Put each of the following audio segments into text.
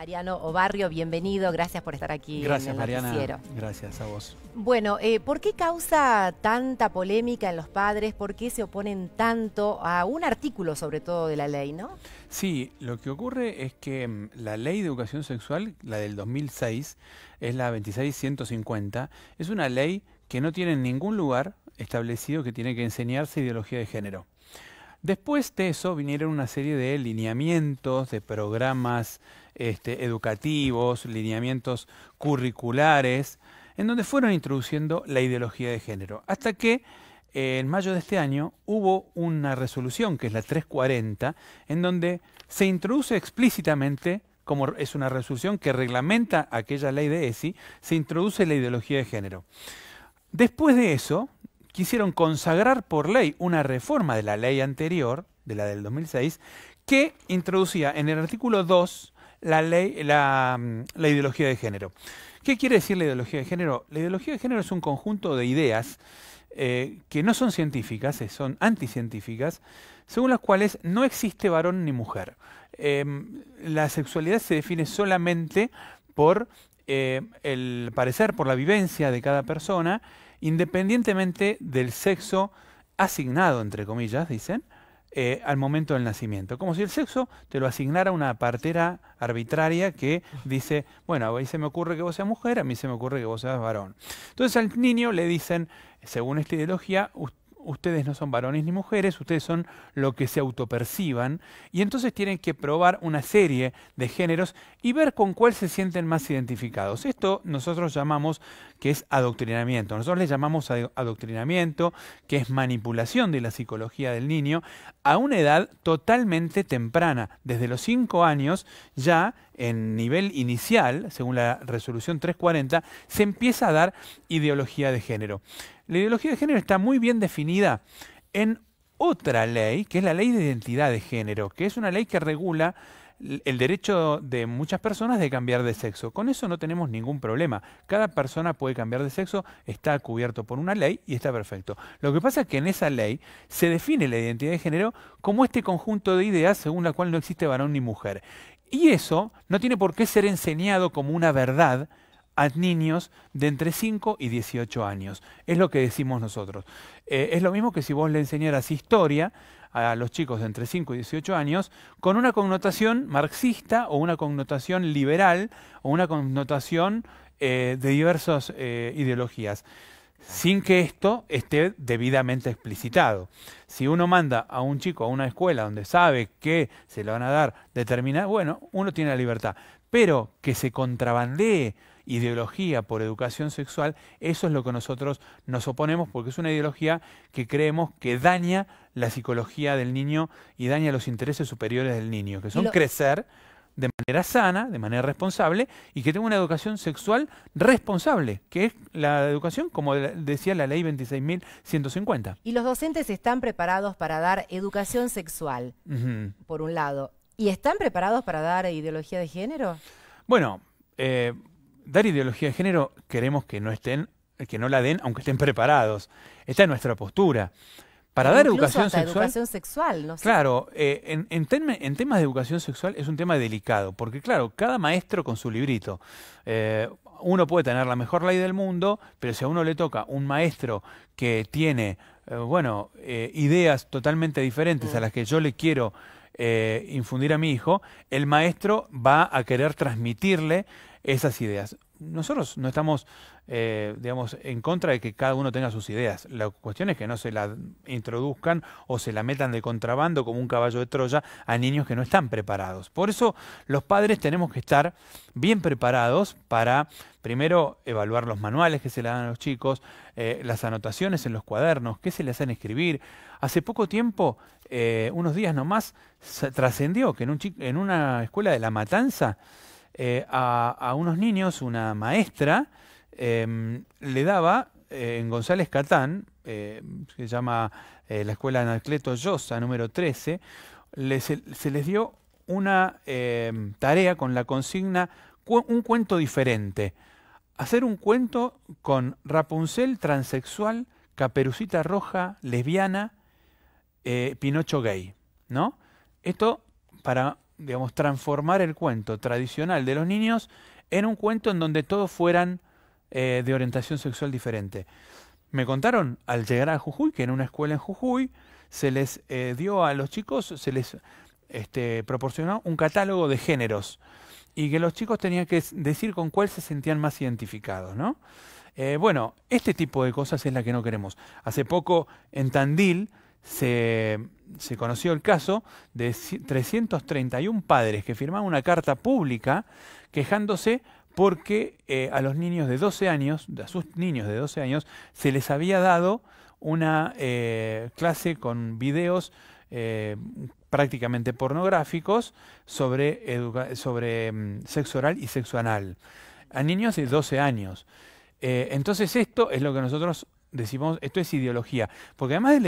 Mariano Obarrio, bienvenido, gracias por estar aquí. Gracias, en Gracias a vos. Bueno, eh, ¿por qué causa tanta polémica en los padres? ¿Por qué se oponen tanto a un artículo, sobre todo, de la ley, no? Sí, lo que ocurre es que mm, la ley de educación sexual, la del 2006, es la 26150, es una ley que no tiene en ningún lugar establecido que tiene que enseñarse ideología de género. Después de eso vinieron una serie de lineamientos, de programas este, educativos, lineamientos curriculares, en donde fueron introduciendo la ideología de género. Hasta que eh, en mayo de este año hubo una resolución, que es la 340, en donde se introduce explícitamente como es una resolución que reglamenta aquella ley de ESI, se introduce la ideología de género. Después de eso, quisieron consagrar por ley una reforma de la ley anterior, de la del 2006, que introducía en el artículo 2 la, ley, mm, la, ideología de género. ¿Qué quiere decir la ideología de género? La ideología de género es un conjunto de ideas eh, que no son científicas, eh, son anticientíficas, según las cuales no existe varón ni mujer. Em, la sexualidad se define solamente por eh, el parecer, por la vivencia de cada persona independientemente del sexo asignado, entre comillas, dicen, eh, al momento del nacimiento. Como si el sexo te lo asignara una partera arbitraria que dice, bueno, a mí se me ocurre que vos seas mujer, a mí se me ocurre que vos seas varón. Entonces al niño le dicen, según esta ideología, ustedes no son varones ni mujeres, ustedes son lo que se autoperciban, y entonces tienen que probar una serie de géneros y ver con cuál se sienten más identificados. Esto nosotros llamamos que es adoctrinamiento, nosotros le llamamos adoctrinamiento, que es manipulación de la psicología del niño, a una edad totalmente temprana, desde los 5 años ya en nivel inicial, según la resolución 340, se empieza a dar ideología de género. La ideología de género está muy bien definida en otra ley, que es la ley de identidad de género, que es una ley que regula el derecho de muchas personas de cambiar de sexo. Con eso no tenemos ningún problema. Cada persona puede cambiar de sexo, está cubierto por una ley y está perfecto. Lo que pasa es que en esa ley se define la identidad de género como este conjunto de ideas según la cual no existe varón ni mujer. Y eso no tiene por qué ser enseñado como una verdad a niños de entre 5 y 18 años. Es lo que decimos nosotros. Eh, es lo mismo que si vos le enseñaras historia a los chicos de entre 5 y 18 años con una connotación marxista o una connotación liberal o una connotación eh, de diversas eh, ideologías sin que esto esté debidamente explicitado. Si uno manda a un chico a una escuela donde sabe que se le van a dar determinada, bueno, uno tiene la libertad, pero que se contrabandee ideología por educación sexual, eso es lo que nosotros nos oponemos porque es una ideología que creemos que daña la psicología del niño y daña los intereses superiores del niño, que son crecer de manera sana, de manera responsable, y que tenga una educación sexual responsable, que es la educación, como decía la ley 26.150. Y los docentes están preparados para dar educación sexual, por un lado. ¿Y están preparados para dar ideología de género? Bueno, eh, dar ideología de género queremos que no estén, que no la den, aunque estén preparados. Esta es nuestra postura. Para e dar educación sexual, no Claro, eh, en, temas de educación sexual es un tema delicado, porque claro, cada maestro con su librito. Eh, uno puede tener la mejor ley del mundo, pero si a uno le toca un maestro que tiene, eh, bueno, ideas totalmente diferentes a mm. las que yo le quiero infundir a mi hijo, el maestro va a querer transmitirle esas ideas nosotros no estamos, eh, digamos, en contra de que cada uno tenga sus ideas. La cuestión es que no se la introduzcan o se la metan de contrabando como un caballo de Troya a niños que no están preparados. Por eso los padres tenemos que estar bien preparados para, primero, evaluar los manuales que se le dan a los chicos, eh, las anotaciones en los cuadernos, qué se le hacen escribir. Hace poco tiempo, eh, unos días nomás, trascendió que en, un en una escuela de la matanza, eh, a, unos niños, una maestra em, le daba eh, en González Catán, que eh, se llama la escuela Anacleto Llosa, número 13, se, les dio una em, tarea con la consigna un cuento diferente. Hacer un cuento con Rapunzel transexual, Caperucita Roja, lesbiana, Pinocho gay, ¿no? Esto para digamos, transformar el cuento tradicional de los niños en un cuento en donde todos fueran eh, de orientación sexual diferente. Me contaron al llegar a Jujuy que en una escuela en Jujuy se les eh, dio a los chicos, se les este, proporcionó un catálogo de géneros y que los chicos tenían que decir con cuál se sentían más identificados, ¿no? Eh, bueno, este tipo de cosas es la que no queremos. Hace poco en Tandil se, conoció el caso de 331 padres que firmaron una carta pública quejándose porque eh, a los niños de 12 años, a sus niños de 12 años, se les había dado una eh, clase con videos eh, prácticamente pornográficos sobre, sobre mm, sexo oral y sexo anal, a niños de 12 años. entonces esto es lo que nosotros decimos, esto es ideología. Porque además de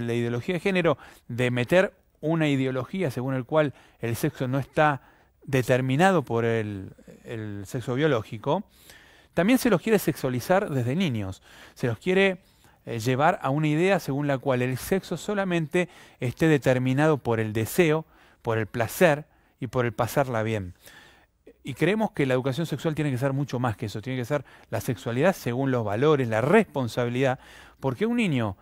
la ideología de, género, de meter una ideología según el cual el sexo no está determinado por el, sexo biológico, también se los quiere sexualizar desde niños. Se los quiere eh, llevar a una idea según la cual el sexo solamente esté determinado por el deseo, por el placer y por el pasarla bien. Y creemos que la educación sexual tiene que ser mucho más que eso, tiene que ser la sexualidad según los valores, la responsabilidad, porque un niño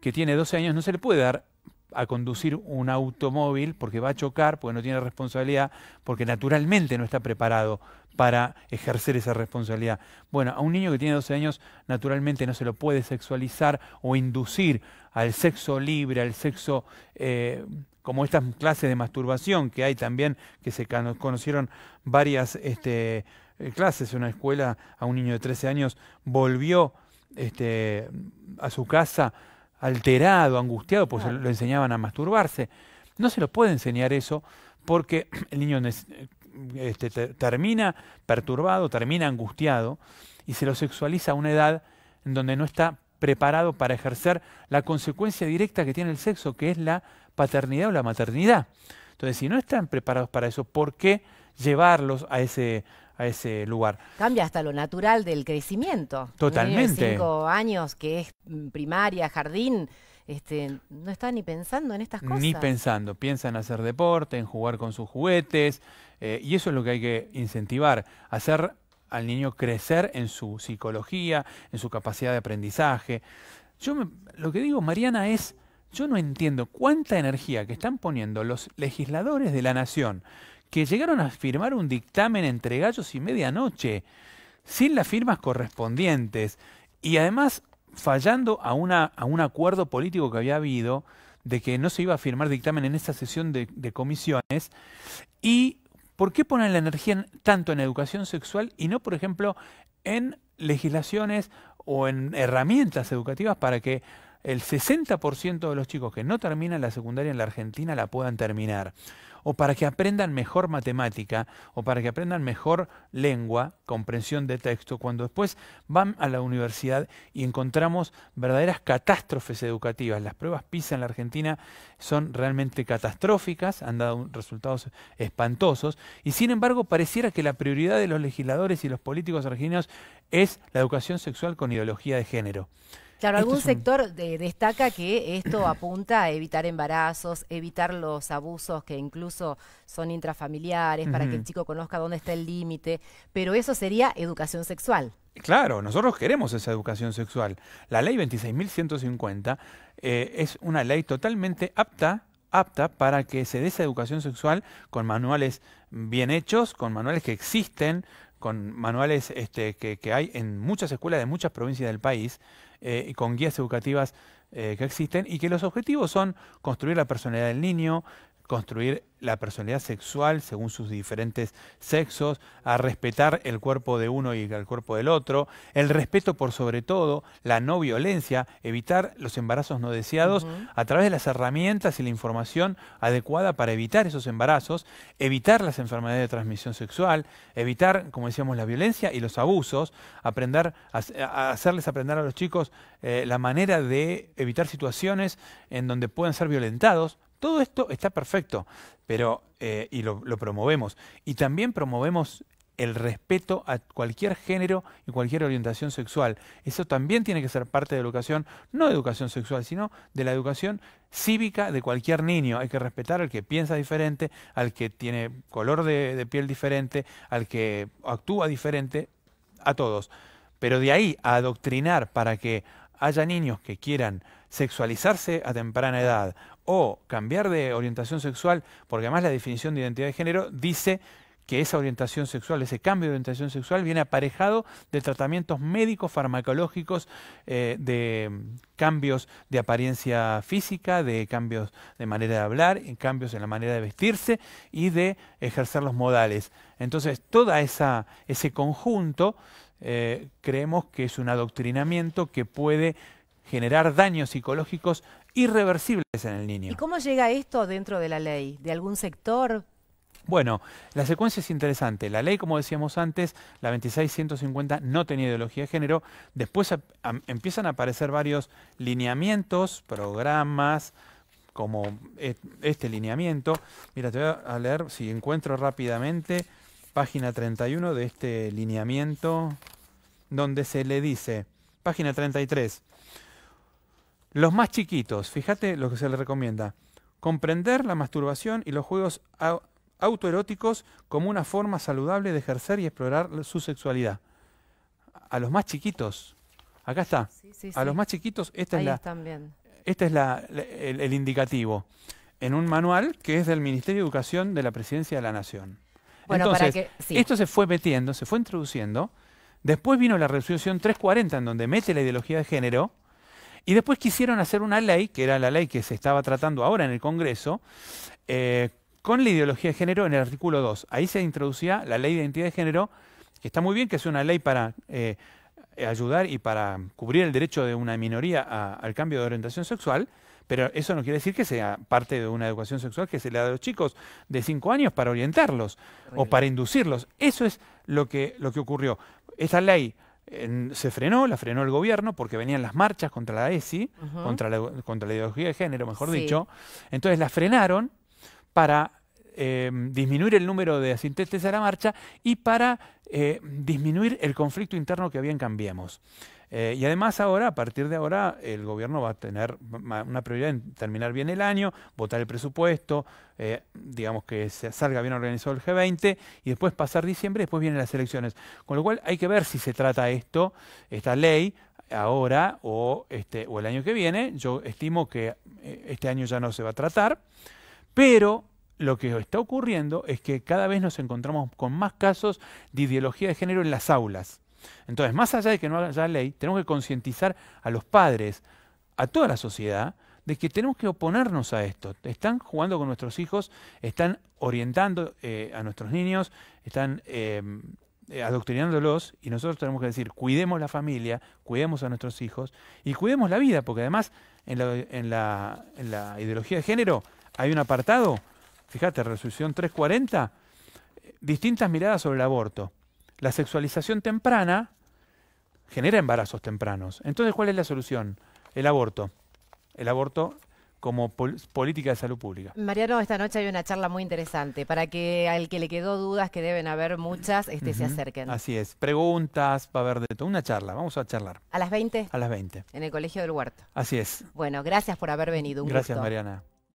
que tiene 12 años no se le puede dar a conducir un automóvil porque va a chocar, porque no tiene responsabilidad, porque naturalmente no está preparado para ejercer esa responsabilidad. Bueno, a un niño que tiene 12 años naturalmente no se lo puede sexualizar o inducir al sexo libre, al sexo eh, como estas clases de masturbación que hay también, que se conocieron varias este, eh, clases en una escuela, a un niño de 13 años volvió este, a su casa alterado, angustiado, pues lo enseñaban a masturbarse. No se lo puede enseñar eso porque el niño este, termina perturbado, termina angustiado y se lo sexualiza a una edad en donde no está preparado para ejercer la consecuencia directa que tiene el sexo, que es la paternidad o la maternidad. Entonces, si no están preparados para eso, ¿por qué llevarlos a ese a ese lugar. Cambia hasta lo natural del crecimiento. ¿Eh? Totalmente. De cinco años que es primaria, jardín. Este, no está ni pensando en estas cosas. Ni pensando, piensa en hacer deporte, en jugar con sus juguetes, eh, y eso es lo que hay que incentivar, hacer al niño crecer en su psicología, en su capacidad de aprendizaje. Yo lo que digo, Mariana, es, yo no entiendo cuánta energía que están poniendo los legisladores de la nación, que llegaron a firmar un dictamen entre gallos y medianoche, sin las firmas correspondientes, y además fallando a, una, a un acuerdo político que había habido de que no se iba a firmar dictamen en esta sesión de, comisiones, y ¿por qué ponen la energía tanto en educación sexual y no, por ejemplo, en legislaciones o en herramientas educativas para que el 60% de los chicos que no terminan la secundaria en la Argentina la puedan terminar. O para que aprendan mejor matemática, o para que aprendan mejor lengua, comprensión de texto, cuando después van a la universidad y encontramos verdaderas catástrofes educativas. Las pruebas PISA en la Argentina son realmente catastróficas, han dado resultados espantosos, y sin embargo pareciera que la prioridad de los legisladores y los políticos argentinos es la educación sexual con ideología de género. Claro, algún sector destaca que esto apunta a evitar embarazos, evitar los abusos que incluso son intrafamiliares, para que el chico conozca dónde está el límite, pero eso sería educación sexual. Claro, nosotros queremos esa educación sexual. La ley 26.150 eh, es una ley totalmente apta apta para que se dé esa educación sexual con manuales bien hechos, con manuales que existen, con manuales este, que, hay en muchas escuelas de muchas provincias del país eh, y con guías educativas eh, que existen y que los objetivos son construir la personalidad del niño, construir la personalidad sexual según sus diferentes sexos, a respetar el cuerpo de uno y el cuerpo del otro, el respeto por sobre todo, la no violencia, evitar los embarazos no deseados a través de las herramientas y la información adecuada para evitar esos embarazos, evitar las enfermedades de transmisión sexual, evitar, como decíamos, la violencia y los abusos, aprender a, hacerles aprender a los chicos eh, la manera de evitar situaciones en donde puedan ser violentados todo esto está perfecto, pero eh, y lo, promovemos. Y también promovemos el respeto a cualquier género y cualquier orientación sexual. Eso también tiene que ser parte de educación, no de educación sexual, sino de la educación cívica de cualquier niño. Hay que respetar al que piensa diferente, al que tiene color de, de piel diferente, al que actúa diferente, a todos. Pero de ahí a adoctrinar para que haya niños que quieran sexualizarse a temprana edad o cambiar de orientación sexual, porque además la definición de identidad de género dice que esa orientación sexual, ese cambio de orientación sexual viene aparejado de tratamientos médicos, farmacológicos, eh, de cambios de apariencia física, de cambios de manera de hablar, en cambios en la manera de vestirse y de ejercer los modales. Entonces, todo ese conjunto eh, creemos que es un adoctrinamiento que puede generar daños psicológicos irreversibles en el niño. ¿Y cómo llega esto dentro de la ley? ¿De algún sector? Bueno, la secuencia es interesante. La ley, como decíamos antes, la 2650 no tenía ideología de género. Después empiezan a aparecer varios lineamientos, programas, como e-, este lineamiento. Mira, te voy a leer, si encuentro rápidamente, página 31 de este lineamiento, donde se le dice, página 33, los más chiquitos, fíjate lo que se les recomienda. Comprender la masturbación y los juegos autoeróticos como una forma saludable de ejercer y explorar su sexualidad. A los más chiquitos. Acá está. a los más chiquitos, esta es la, Este es el, indicativo. En un manual que es del Ministerio de Educación de la Presidencia de la Nación. Entonces, esto se fue metiendo, se fue introduciendo. Después vino la resolución 340, en donde mete la ideología de género. Y después quisieron hacer una ley, que era la ley que se estaba tratando ahora en el Congreso, eh, con la ideología de género en el artículo 2. Ahí se introducía la ley de identidad de género, que está muy bien que es una ley para eh, ayudar y para cubrir el derecho de una minoría al cambio de orientación sexual, pero eso no quiere decir que sea parte de una educación sexual que se le da a los chicos de 5 años para orientarlos o para inducirlos. Eso es lo que, lo que ocurrió. Esa ley se frenó, la frenó el gobierno porque venían las marchas contra la ESI, contra, la, contra, la, ideología de género, mejor dicho. Entonces la frenaron para em, disminuir el número de asistentes a la marcha y para eh, disminuir el conflicto interno que había en Cambiemos. Eh, y además ahora, a partir de ahora, el gobierno va a tener una prioridad en terminar bien el año, votar el presupuesto, eh, digamos que se salga bien organizado el G20 y después pasar diciembre después vienen las elecciones. Con lo cual hay que ver si se trata esto, esta ley, ahora o, este, o el año que viene. Yo estimo que eh, este año ya no se va a tratar, pero lo que está ocurriendo es que cada vez nos encontramos con más casos de ideología de género en las aulas. Entonces, más allá de que no haya ley, tenemos que concientizar a los padres, a toda la sociedad, de que tenemos que oponernos a esto. Están jugando con nuestros hijos, están orientando eh, a nuestros niños, están em, eh, adoctrinándolos y nosotros tenemos que decir, cuidemos la familia, cuidemos a nuestros hijos y cuidemos la vida, porque además en la, en la ideología de género hay un apartado, fíjate, resolución 340, eh, distintas miradas sobre el aborto. La sexualización temprana genera embarazos tempranos. Entonces, ¿cuál es la solución? El aborto. El aborto como política de salud pública. Mariano, esta noche hay una charla muy interesante para que al que le quedó dudas, que deben haber muchas, este, se acerquen. Así es, preguntas, va a haber de todo, una charla, vamos a charlar. ¿A las 20? A las 20. En el Colegio del Huerto. Así es. Bueno, gracias por haber venido, Gracias, Mariana.